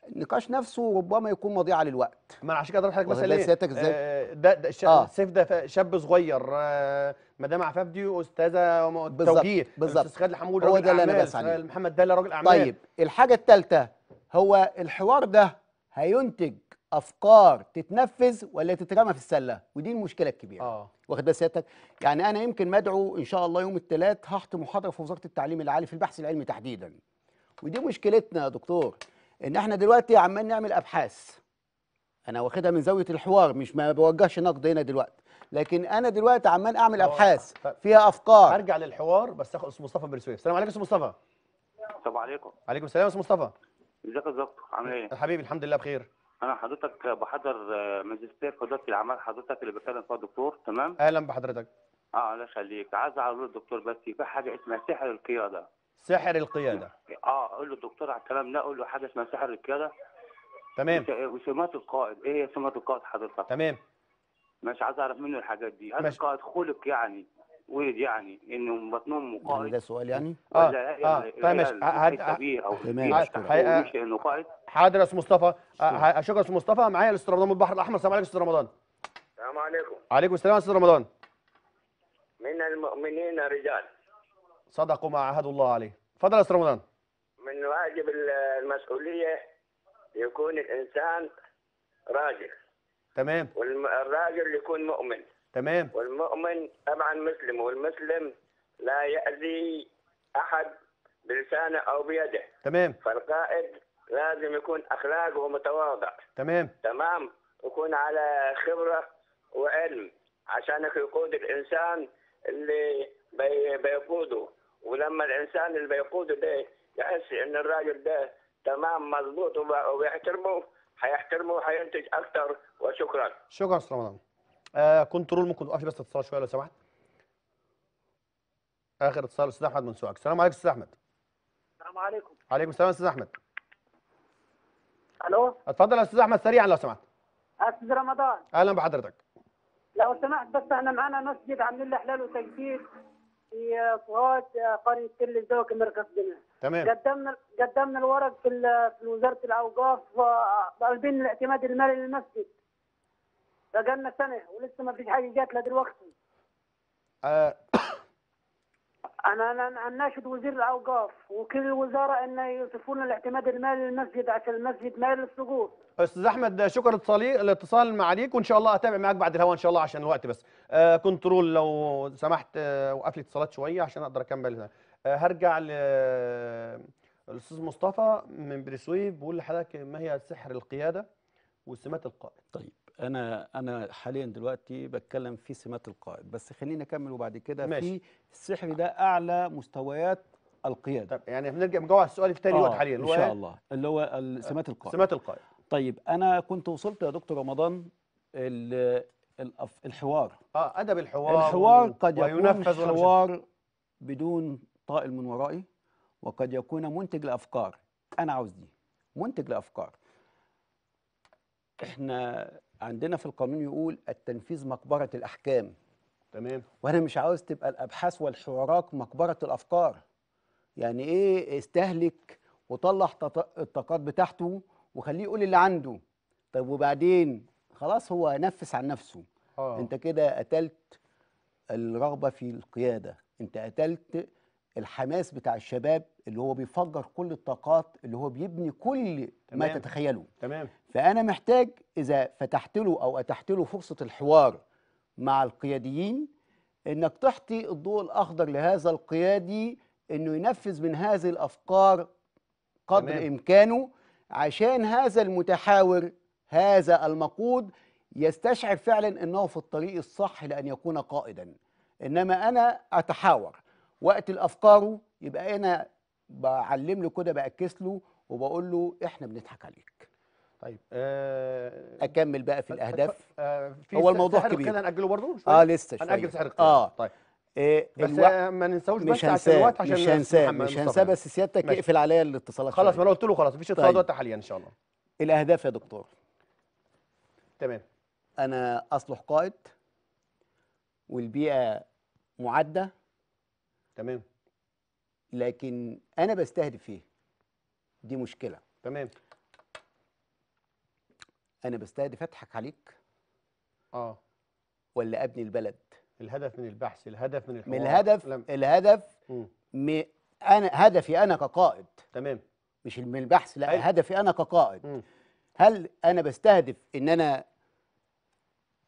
النقاش نفسه ربما يكون مضيعه للوقت ما عشان كده حضرتك مثلا ايه سيادتك ازاي آه ده, ده آه. سيف ده شاب صغير آه مدام عفاف دي استاذه توجيه بالظبط استاذ خالد انا بس عليه محمد دالة راجل اعمال طيب الحاجه الثالثه هو الحوار ده هينتج افكار تتنفذ ولا تترمى في السله ودي المشكله الكبيره اه واخد بال سيادتك يعني انا يمكن مدعو ان شاء الله يوم الثلاث هحط محاضره في وزاره التعليم العالي في البحث العلمي تحديدا ودي مشكلتنا يا دكتور ان احنا دلوقتي عمال نعمل ابحاث انا واخدها من زاويه الحوار مش ما بوجهش نقد هنا دلوقتي لكن انا دلوقتي عمال اعمل آه، ابحاث فيها افكار ارجع للحوار بس اخد استاذ مصطفى برسويف السلام عليكم استاذ مصطفى السلام عليكم عليكم السلام استاذ مصطفى ازيك يا دكتور عامل ايه حبيبي الحمد لله بخير انا حضرتك بحضر آه، ماجستير في اداره الاعمال حضرتك اللي بتكلم فيها دكتور تمام اهلا بحضرتك اه الله يخليك عايز اقول للدكتور بس في حاجه اسمها سحر القياده سحر القياده اه اقول له الدكتور على الكلام ده اقول له حاجه اسمها سحر القياده تمام وسمات القائد ايه هي سمات القائد حضرتك تمام مش عايز اعرف منه الحاجات دي هل القائد خلق يعني ولد يعني انه من بطن امه قائد يعني ده سؤال يعني اه اه يعني طيب ماشي تمام انه قائد استاذ مصطفى آه، اشكر استاذ مصطفى معايا الاستاذ رمضان من البحر الاحمر السلام عليكم استاذ رمضان السلام عليكم عليكم السلام استاذ رمضان من المؤمنين رجال صدقوا ما عاهدوا الله عليه فضل يا استاذ رمضان من واجب المسؤوليه يكون الانسان راجل تمام والراجل يكون مؤمن تمام والمؤمن طبعا مسلم والمسلم لا يأذي أحد بلسانه أو بيده تمام فالقائد لازم يكون أخلاقه متواضع تمام تمام يكون على خبرة وعلم عشان يقود الإنسان اللي بيقوده ولما الانسان اللي بيقود ده يحس ان الراجل ده تمام مضبوط وبيحترمه حيحترمه حينتج اكثر وشكرا شكرا استاذ رمضان آه كنترول ممكن توقفي بس اتصال شويه لو سمحت اخر اتصال استاذ احمد من سؤالك السلام عليكم استاذ احمد السلام عليكم عليكم السلام استاذ احمد الو اتفضل يا استاذ احمد سريعا لو سمحت استاذ رمضان اهلا بحضرتك لو سمحت بس احنا معانا مسجد عاملين له حلال وتجديد في فؤاد قريه تل الزوك مركز دمياط تمام قدمنا قدمنا الورق في وزاره الاوقاف طالبين الاعتماد المالي للمسجد لنا سنه ولسه ما فيش حاجه جات لدلوقتي انا انا اناشد وزير الاوقاف وكل الوزاره ان يصرفون الاعتماد المالي للمسجد عشان المسجد مال للسقوط استاذ احمد شكرا اتصالي الاتصال معاليك وان شاء الله اتابع معاك بعد الهواء ان شاء الله عشان الوقت بس آه كنترول لو سمحت آه وقف لي اتصالات شويه عشان اقدر اكمل آه هرجع ل الاستاذ مصطفى من بريسويف بيقول لحضرتك ما هي سحر القياده وسمات القائد طيب انا انا حاليا دلوقتي بتكلم في سمات القائد بس خليني اكمل وبعد كده في السحر ده اعلى مستويات القياده طب يعني بنرجع نجاوب على السؤال الثاني آه حاليا ان شاء إيه؟ الله اللي هو آه، سمات القائد سمات القائد طيب انا كنت وصلت يا دكتور رمضان الحوار اه ادب الحوار الحوار قد يكون حوار بدون طائل من ورائي وقد يكون منتج لافكار انا عاوز دي منتج لافكار احنا عندنا في القانون يقول التنفيذ مقبره الاحكام تمام وانا مش عاوز تبقى الابحاث والحوارات مقبره الافكار يعني ايه استهلك وطلع الطاقات بتاعته وخليه يقول اللي عنده طب وبعدين خلاص هو نفس عن نفسه أوه. انت كده قتلت الرغبه في القياده انت قتلت الحماس بتاع الشباب اللي هو بيفجر كل الطاقات اللي هو بيبني كل ما تتخيله تمام فانا محتاج اذا فتحت له او اتحت له فرصه الحوار مع القياديين انك تحطي الضوء الاخضر لهذا القيادي انه ينفذ من هذه الافكار قدر تمام. امكانه عشان هذا المتحاور هذا المقود يستشعر فعلا انه في الطريق الصح لان يكون قائدا انما انا اتحاور وقت الافكاره يبقى انا بعلم له كده باكس له وبقول له احنا بنضحك عليك طيب آه اكمل بقى في الاهداف آه في هو الموضوع كبير كده هنأجله برضه اه لسه شويه هنأجل سحر اه طيب إيه بس الو... ما ننساوش مش هنساه عشان مش هنساه مش هنساه بس سيادتك اقفل عليا الاتصالات خلاص ما انا قلت له خلاص مفيش اتصالات طيب. دلوقتي حاليا ان شاء الله الاهداف يا دكتور تمام انا اصلح قائد والبيئه معده تمام لكن انا بستهدف ايه دي مشكله تمام انا بستهدف اضحك عليك اه ولا ابني البلد الهدف من البحث الهدف من الحوار من الهدف لم. الهدف م... انا هدفي انا كقائد تمام مش من البحث لا أي. أيوة. هدفي انا كقائد م. هل انا بستهدف ان انا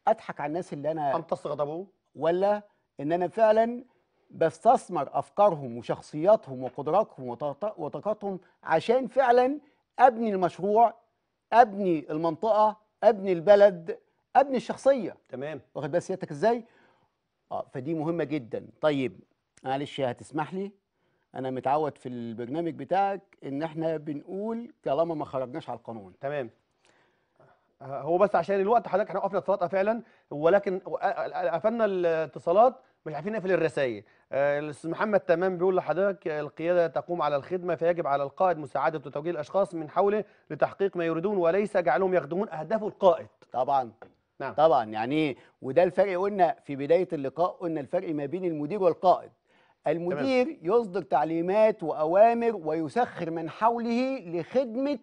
اضحك على الناس اللي انا امتص غضبهم ولا ان انا فعلا بستثمر افكارهم وشخصياتهم وقدراتهم وطاقتهم عشان فعلا ابني المشروع ابني المنطقه ابني البلد ابني الشخصيه تمام واخد بس سيادتك ازاي اه فدي مهمه جدا طيب معلش هتسمح لي انا متعود في البرنامج بتاعك ان احنا بنقول طالما ما خرجناش على القانون تمام هو بس عشان الوقت حضرتك احنا وقفنا الصلاه فعلا ولكن قفلنا الاتصالات عارفين في الرسائل آه، الاستاذ محمد تمام بيقول لحضرتك القياده تقوم على الخدمه فيجب على القائد مساعده وتوجيه الاشخاص من حوله لتحقيق ما يريدون وليس جعلهم يخدمون اهداف القائد طبعا نعم طبعا يعني وده الفرق قلنا في بدايه اللقاء قلنا الفرق ما بين المدير والقائد المدير تمام. يصدر تعليمات واوامر ويسخر من حوله لخدمه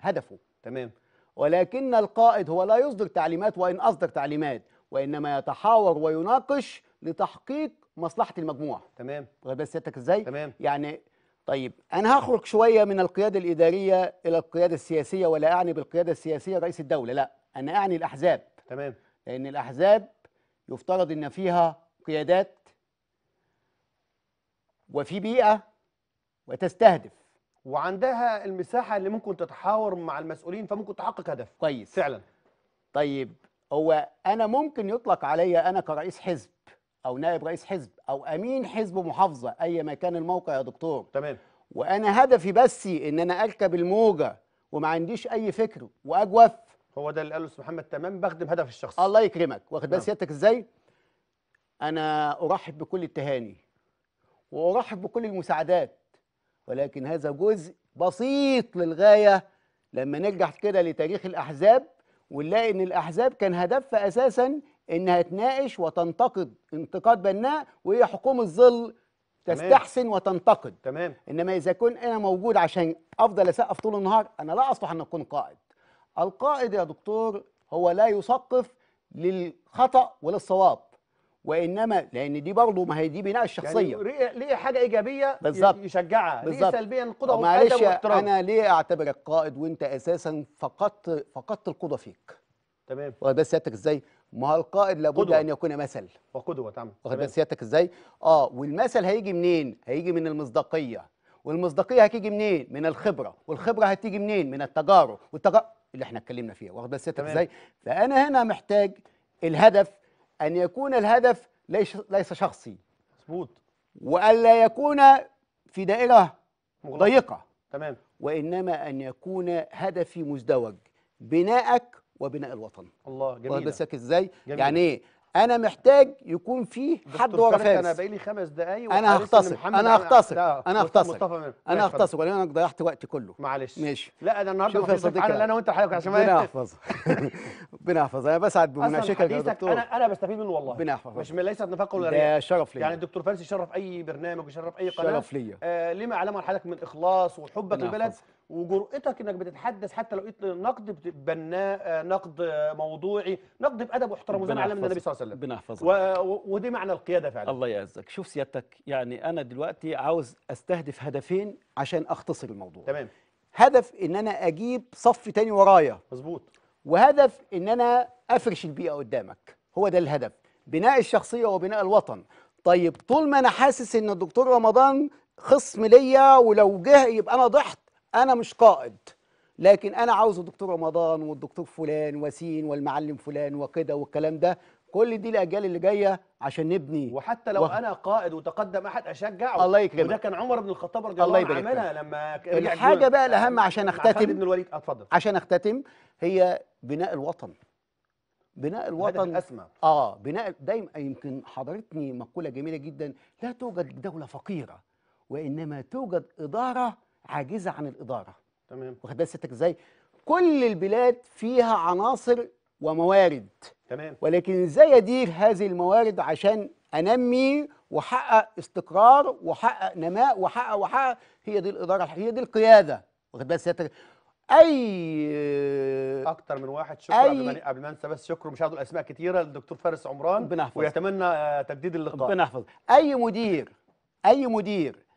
هدفه تمام ولكن القائد هو لا يصدر تعليمات وان اصدر تعليمات وانما يتحاور ويناقش لتحقيق مصلحه المجموعه تمام واخد بال سيادتك ازاي تمام يعني طيب انا هخرج شويه من القياده الاداريه الى القياده السياسيه ولا اعني بالقياده السياسيه رئيس الدوله لا انا اعني الاحزاب تمام لان الاحزاب يفترض ان فيها قيادات وفي بيئه وتستهدف وعندها المساحه اللي ممكن تتحاور مع المسؤولين فممكن تحقق هدف كويس فعلا طيب هو انا ممكن يطلق عليا انا كرئيس حزب او نائب رئيس حزب او امين حزب محافظه اي ما كان الموقع يا دكتور تمام وانا هدفي بس ان انا اركب الموجه وما عنديش اي فكر واجوف هو ده اللي قاله الاستاذ محمد تمام بخدم هدف الشخص الله يكرمك واخد بالك نعم. سيادتك ازاي انا ارحب بكل التهاني وارحب بكل المساعدات ولكن هذا جزء بسيط للغايه لما نرجع كده لتاريخ الاحزاب ونلاقي ان الاحزاب كان هدفها اساسا انها تناقش وتنتقد انتقاد بناء وهي حكومة الظل تستحسن تمام. وتنتقد تمام انما اذا كنت انا موجود عشان افضل اسقف طول النهار انا لا اصلح ان اكون قائد القائد يا دكتور هو لا يثقف للخطا وللصواب وانما لان دي برضه ما هي دي بناء الشخصيه يعني ليه حاجه ايجابيه بالزبط. يشجعها بالزبط. ليه سلبيه القدوه معلش انا ليه اعتبرك قائد وانت اساسا فقدت فقدت القدوه فيك تمام واخد بال سيادتك ازاي ما هو القائد لابد قدوة. ان يكون مثل وقدوه تمام واخد بال سيادتك ازاي اه والمثل هيجي منين هيجي من المصداقيه والمصداقيه هتيجي منين من الخبره والخبره هتيجي منين من التجارب والتجارب اللي احنا اتكلمنا فيها واخد بال سيادتك ازاي فانا هنا محتاج الهدف أن يكون الهدف ليس ليس شخصي مظبوط وألا يكون في دائرة مغلق. ضيقة تمام وإنما أن يكون هدفي مزدوج بنائك وبناء الوطن الله جميل ازاي جميلة. يعني انا محتاج يكون فيه حد ورا فارس انا باقي لي خمس دقايق انا هختصر انا هختصر انا هختصر انا هختصر ولكن انا ضيعت وقتي كله معلش ماشي لا انا النهارده شوف يا صديقي انا وانت حضرتك عشان ربنا يحفظك ربنا يحفظك انا بسعد بمناقشتك يا دكتور انا انا بستفيد منه والله ربنا يحفظك مش ليس ولا ده شرف لي يعني الدكتور فارس يشرف اي برنامج ويشرف اي قناه شرف ليا آه، لما ما اعلمه حضرتك من اخلاص وحبك للبلد وجرأتك انك بتتحدث حتى لو لقيت نقد بناء آه، نقد آه، موضوعي نقد بادب واحترام وزي علم النبي صلى الله عليه وسلم بنحفظك و... ودي معنى القياده فعلا الله يعزك شوف سيادتك يعني انا دلوقتي عاوز استهدف هدفين عشان اختصر الموضوع تمام هدف ان انا اجيب صف تاني ورايا مظبوط وهدف ان انا افرش البيئه قدامك هو ده الهدف بناء الشخصيه وبناء الوطن طيب طول ما انا حاسس ان الدكتور رمضان خصم ليا ولو جه يبقى انا ضحت انا مش قائد لكن انا عاوز الدكتور رمضان والدكتور فلان وسين والمعلم فلان وكده والكلام ده كل دي الاجيال اللي جايه عشان نبني وحتى لو و... انا قائد وتقدم احد اشجع الله يكرمك وده كان عمر بن الخطاب رضي الله عنه عملها لما الحاجه بقى الاهم عشان اختتم ابن الوليد اتفضل عشان اختتم هي بناء الوطن بناء الوطن اسمى اه بناء دايما يمكن حضرتني مقوله جميله جدا لا توجد دوله فقيره وانما توجد اداره عاجزه عن الاداره تمام واخد بالك سيادتك ازاي كل البلاد فيها عناصر وموارد تمام ولكن ازاي ادير هذه الموارد عشان انمي واحقق استقرار واحقق نماء واحقق واحقق هي دي الاداره هي دي القياده واخد بالك سيادتك اي اكتر من واحد شكر أي... قبل ما انسى بس شكر مش هاخد اسماء كتيره للدكتور فارس عمران ويتمنى تجديد اللقاء ربنا يحفظك اي مدير اي مدير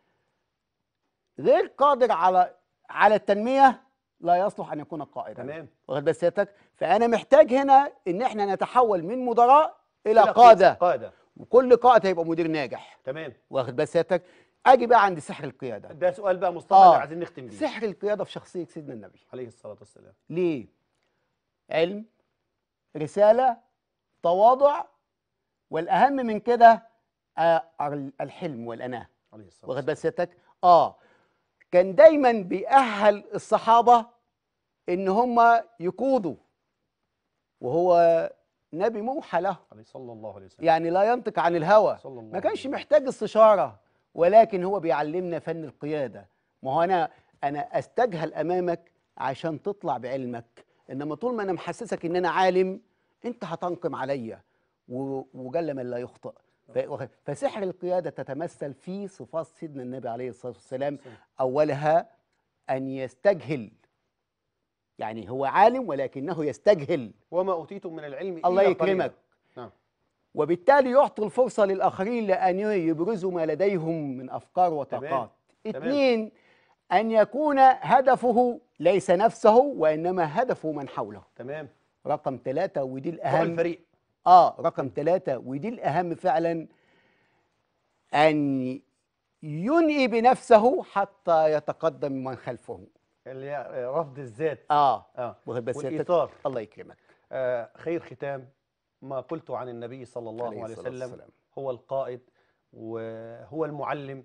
غير قادر على على التنميه لا يصلح ان يكون قائدا تمام واخد بال سيادتك فانا محتاج هنا ان احنا نتحول من مدراء الى قاده قاده وكل قائد هيبقى مدير ناجح تمام واخد بال سيادتك اجي بقى عند سحر القياده ده سؤال بقى مصطفى آه. عايزين نختم بيه سحر القياده في شخصيه سيدنا النبي عليه الصلاه والسلام ليه علم رساله تواضع والاهم من كده آه الحلم والاناه عليه الصلاه واخد بال سيادتك اه كان دايما بيأهل الصحابة إن هم يقودوا وهو نبي موحى له صلى الله عليه وسلم يعني لا ينطق عن الهوى ما كانش محتاج استشارة ولكن هو بيعلمنا فن القيادة ما هو أنا أنا أستجهل أمامك عشان تطلع بعلمك إنما طول ما أنا محسسك إن أنا عالم أنت هتنقم عليا وجل من لا يخطئ فسحر القيادة تتمثل في صفات سيدنا النبي عليه الصلاة والسلام أولها أن يستجهل يعني هو عالم ولكنه يستجهل وما أوتيتم من العلم الله يكرمك نعم. وبالتالي يعطي الفرصة للآخرين لأن يبرزوا ما لديهم من أفكار وطاقات اثنين أن يكون هدفه ليس نفسه وإنما هدف من حوله تمام رقم ثلاثة ودي الأهم الفريق آه رقم ثلاثة ودي الأهم فعلا أن ينئي بنفسه حتى يتقدم من خلفه اللي هي رفض الذات آه, آه. بس والإطار الله يكرمك آه خير ختام ما قلته عن النبي صلى الله عليه, عليه وسلم والسلام. هو القائد وهو المعلم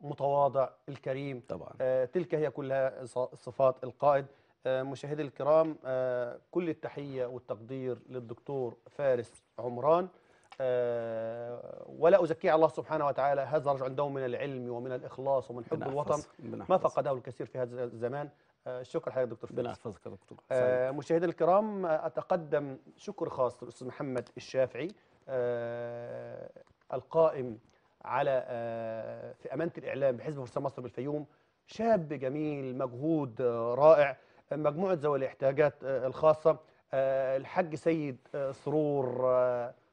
متواضع الكريم طبعا آه تلك هي كلها صفات القائد آه، مشاهدي الكرام آه، كل التحية والتقدير للدكتور فارس عمران آه، ولا أزكي على الله سبحانه وتعالى هذا رجع عنده من العلم ومن الإخلاص ومن حب الوطن ما فقده الكثير في هذا الزمان شكرا حضرتك دكتور فارس يحفظك يا دكتور مشاهدي الكرام أتقدم شكر خاص للأستاذ محمد الشافعي القائم على في أمانة الإعلام بحزب فرسان مصر بالفيوم شاب جميل مجهود رائع مجموعه ذوي الاحتياجات آه، الخاصه آه، الحاج سيد آه، سرور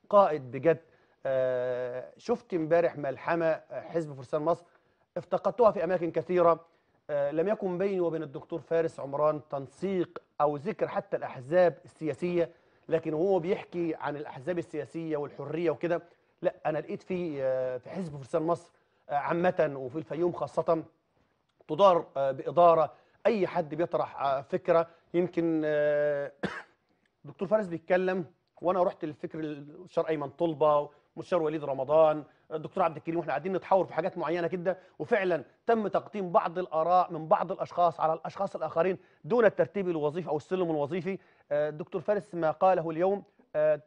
قائد بجد شفت امبارح ملحمه حزب فرسان مصر افتقدتها في اماكن كثيره لم يكن بيني وبين الدكتور فارس عمران تنسيق او ذكر حتى الاحزاب السياسيه لكن هو بيحكي عن الاحزاب السياسيه والحريه وكده لا انا لقيت في في حزب فرسان مصر عامه وفي الفيوم خاصه تدار باداره اي حد بيطرح آه، فكره يمكن آه، دكتور فارس بيتكلم وانا رحت للفكر المستشار ايمن طلبه مستشار وليد رمضان الدكتور عبد الكريم واحنا قاعدين نتحاور في حاجات معينه كده وفعلا تم تقديم بعض الاراء من بعض الاشخاص على الاشخاص الاخرين دون الترتيب الوظيفي او السلم الوظيفي الدكتور آه، فارس ما قاله اليوم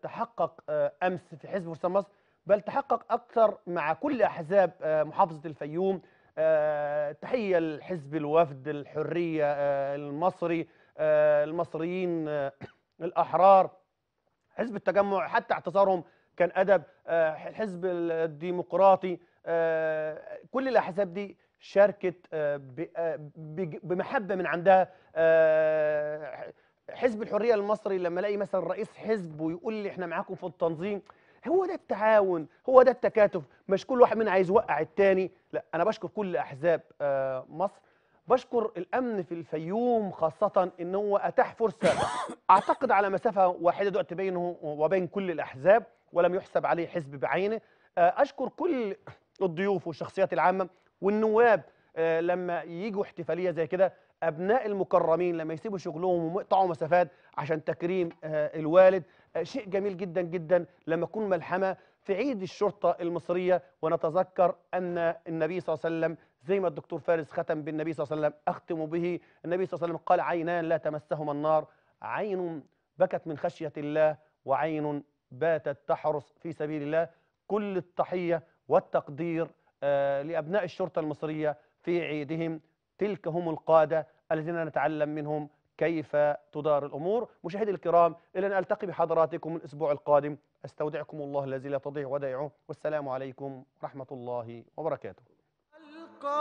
تحقق امس في حزب فرسان مصر بل تحقق اكثر مع كل احزاب محافظه الفيوم آه، تحية لحزب الوفد الحرية آه، المصري آه، المصريين الأحرار حزب التجمع حتى اعتذارهم كان أدب الحزب الديمقراطي كل الأحزاب دي شاركت بمحبة من عندها حزب الحرية المصري لما الاقي مثلا رئيس حزب ويقول لي احنا معاكم في التنظيم هو ده التعاون هو ده التكاتف مش كل واحد منا عايز يوقع التاني لا انا بشكر كل احزاب آه، مصر بشكر الامن في الفيوم خاصه ان هو اتاح فرصه اعتقد على مسافه واحده دلوقتي بينه وبين كل الاحزاب ولم يحسب عليه حزب بعينه آه، اشكر كل الضيوف والشخصيات العامه والنواب آه، لما يجوا احتفاليه زي كده ابناء المكرمين لما يسيبوا شغلهم ويقطعوا مسافات عشان تكريم الوالد آه، شيء جميل جدا جدا لما اكون ملحمه في عيد الشرطه المصريه ونتذكر ان النبي صلى الله عليه وسلم زي ما الدكتور فارس ختم بالنبي صلى الله عليه وسلم اختم به النبي صلى الله عليه وسلم قال عينان لا تمسهما النار عين بكت من خشيه الله وعين باتت تحرس في سبيل الله كل التحيه والتقدير آه، لابناء الشرطه المصريه في عيدهم تلك هم القاده الذين نتعلم منهم كيف تدار الأمور مشاهدي الكرام إلى أن ألتقي بحضراتكم الأسبوع القادم أستودعكم الله الذي لا تضيع ودائعه والسلام عليكم ورحمة الله وبركاته